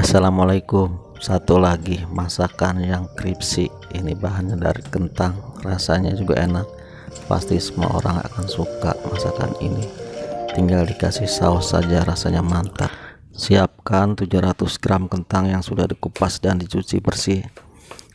Assalamualaikum satu lagi masakan yang kripsi ini bahannya dari kentang rasanya juga enak pasti semua orang akan suka masakan ini tinggal dikasih saus saja rasanya mantap siapkan 700 gram kentang yang sudah dikupas dan dicuci bersih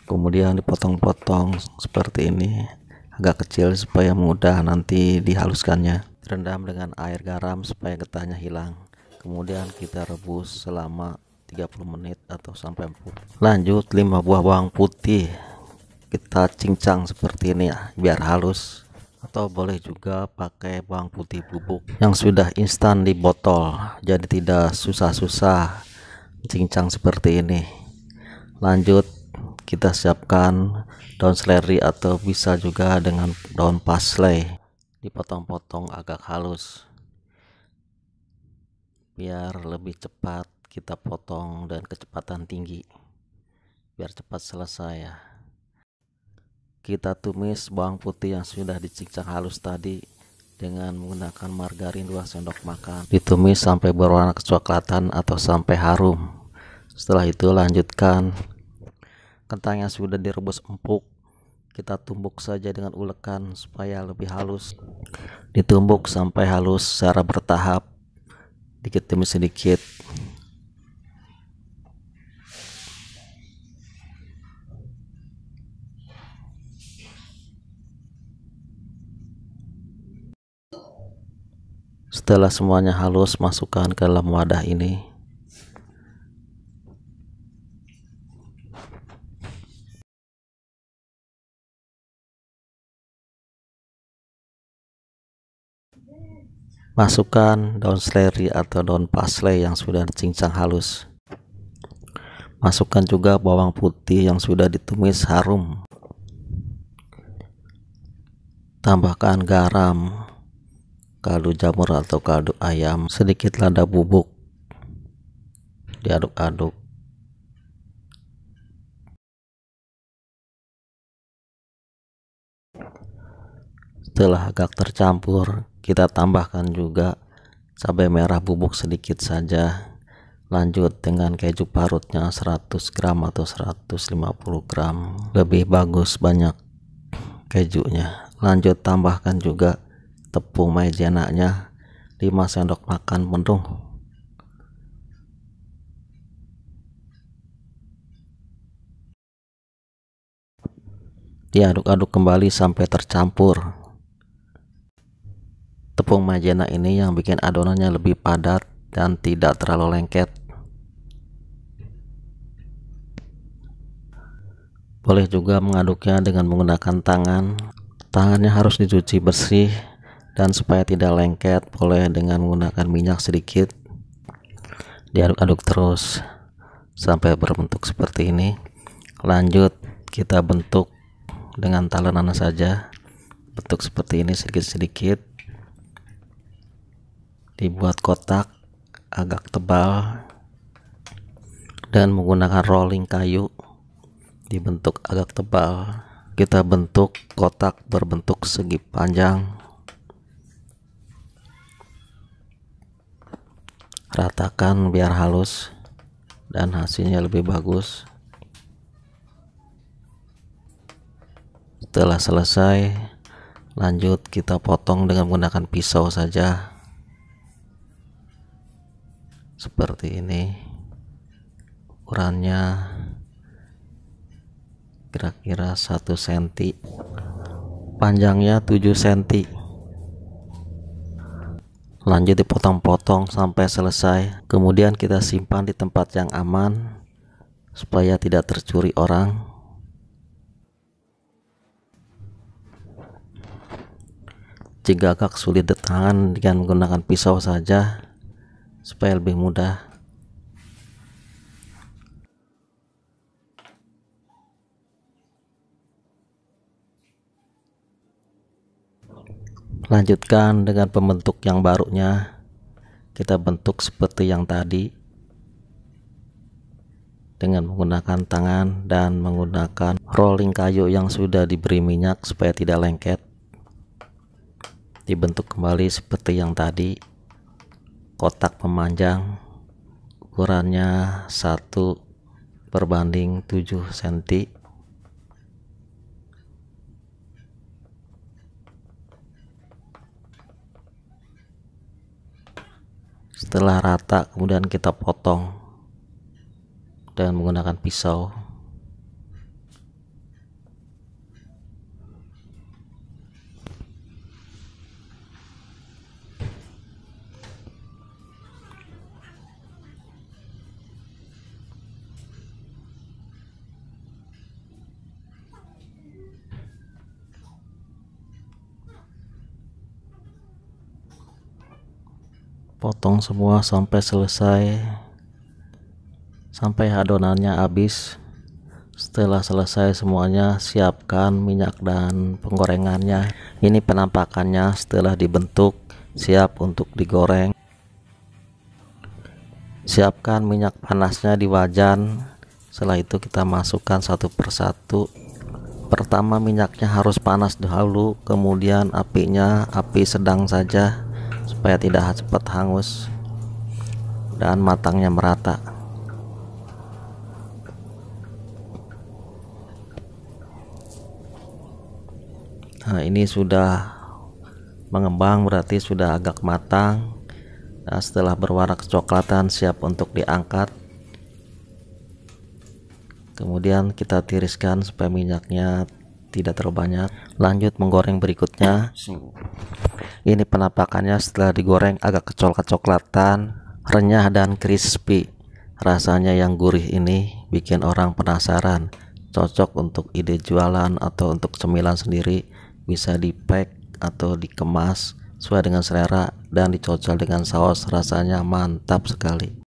kemudian dipotong-potong seperti ini agak kecil supaya mudah nanti dihaluskannya rendam dengan air garam supaya getahnya hilang kemudian kita rebus selama 30 menit atau sampai 40 lanjut 5 buah bawang putih kita cincang seperti ini ya biar halus atau boleh juga pakai bawang putih bubuk yang sudah instan di botol jadi tidak susah-susah cincang seperti ini lanjut kita siapkan daun seleri atau bisa juga dengan daun parsley dipotong-potong agak halus biar lebih cepat kita potong dan kecepatan tinggi biar cepat selesai ya kita tumis bawang putih yang sudah dicincang halus tadi dengan menggunakan margarin 2 sendok makan ditumis sampai berwarna kecoklatan atau sampai harum setelah itu lanjutkan kentang yang sudah direbus empuk kita tumbuk saja dengan ulekan supaya lebih halus ditumbuk sampai halus secara bertahap dikit demi sedikit Setelah semuanya halus, masukkan ke dalam wadah ini. Masukkan daun seleri atau daun parsley yang sudah dicincang halus. Masukkan juga bawang putih yang sudah ditumis harum. Tambahkan garam, kaldu jamur atau kaldu ayam, sedikit lada bubuk, diaduk-aduk. Setelah agak tercampur, kita tambahkan juga cabai merah bubuk sedikit saja. Lanjut dengan keju parutnya 100 gram atau 150 gram. Lebih bagus banyak kejunya. Lanjut tambahkan juga tepung maizena-nya 5 sendok makan penuh diaduk-aduk kembali sampai tercampur tepung maizena ini yang bikin adonannya lebih padat dan tidak terlalu lengket boleh juga mengaduknya dengan menggunakan tangan tangannya harus dicuci bersih dan supaya tidak lengket boleh dengan menggunakan minyak sedikit diaduk-aduk terus sampai berbentuk seperti ini lanjut kita bentuk dengan talenan saja bentuk seperti ini sedikit-sedikit dibuat kotak agak tebal dan menggunakan rolling kayu dibentuk agak tebal kita bentuk kotak berbentuk segi panjang ratakan biar halus dan hasilnya lebih bagus setelah selesai lanjut kita potong dengan menggunakan pisau saja seperti ini ukurannya kira-kira 1 cm panjangnya 7 cm lanjut dipotong-potong sampai selesai kemudian kita simpan di tempat yang aman supaya tidak tercuri orang jika agak sulit ditahan dengan menggunakan pisau saja supaya lebih mudah lanjutkan dengan pembentuk yang barunya kita bentuk seperti yang tadi dengan menggunakan tangan dan menggunakan rolling kayu yang sudah diberi minyak supaya tidak lengket dibentuk kembali seperti yang tadi kotak memanjang ukurannya 1 berbanding 7 cm setelah rata kemudian kita potong dengan menggunakan pisau potong semua sampai selesai sampai adonannya habis setelah selesai semuanya siapkan minyak dan penggorengannya ini penampakannya setelah dibentuk siap untuk digoreng siapkan minyak panasnya di wajan setelah itu kita masukkan satu persatu pertama minyaknya harus panas dahulu kemudian apinya api sedang saja supaya tidak cepat hangus dan matangnya merata nah ini sudah mengembang berarti sudah agak matang nah, setelah berwarna kecoklatan siap untuk diangkat kemudian kita tiriskan supaya minyaknya tidak terlalu banyak lanjut menggoreng berikutnya ini penampakannya setelah digoreng agak kecoklat kecoklatan renyah dan crispy. Rasanya yang gurih ini bikin orang penasaran. Cocok untuk ide jualan atau untuk cemilan sendiri, bisa di pack atau dikemas sesuai dengan selera dan dicocol dengan saus rasanya mantap sekali.